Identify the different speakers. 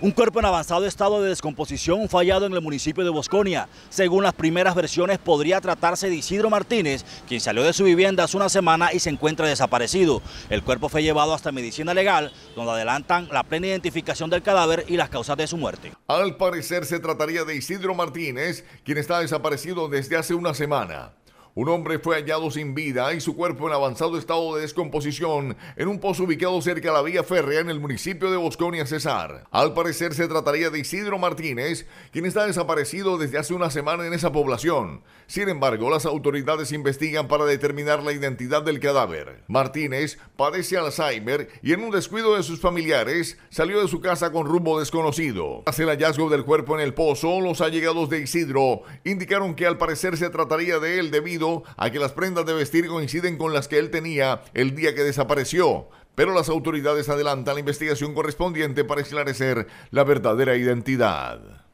Speaker 1: Un cuerpo en avanzado estado de descomposición fallado en el municipio de Bosconia. Según las primeras versiones, podría tratarse de Isidro Martínez, quien salió de su vivienda hace una semana y se encuentra desaparecido. El cuerpo fue llevado hasta medicina legal, donde adelantan la plena identificación del cadáver y las causas de su muerte.
Speaker 2: Al parecer se trataría de Isidro Martínez, quien está desaparecido desde hace una semana. Un hombre fue hallado sin vida y su cuerpo en avanzado estado de descomposición en un pozo ubicado cerca de la vía férrea en el municipio de Bosconia Cesar. Al parecer se trataría de Isidro Martínez, quien está desaparecido desde hace una semana en esa población. Sin embargo, las autoridades investigan para determinar la identidad del cadáver. Martínez padece Alzheimer y en un descuido de sus familiares salió de su casa con rumbo desconocido. Tras el hallazgo del cuerpo en el pozo, los allegados de Isidro indicaron que al parecer se trataría de él debido a que las prendas de vestir coinciden con las que él tenía el día que desapareció, pero las autoridades adelantan la investigación correspondiente para esclarecer la verdadera identidad.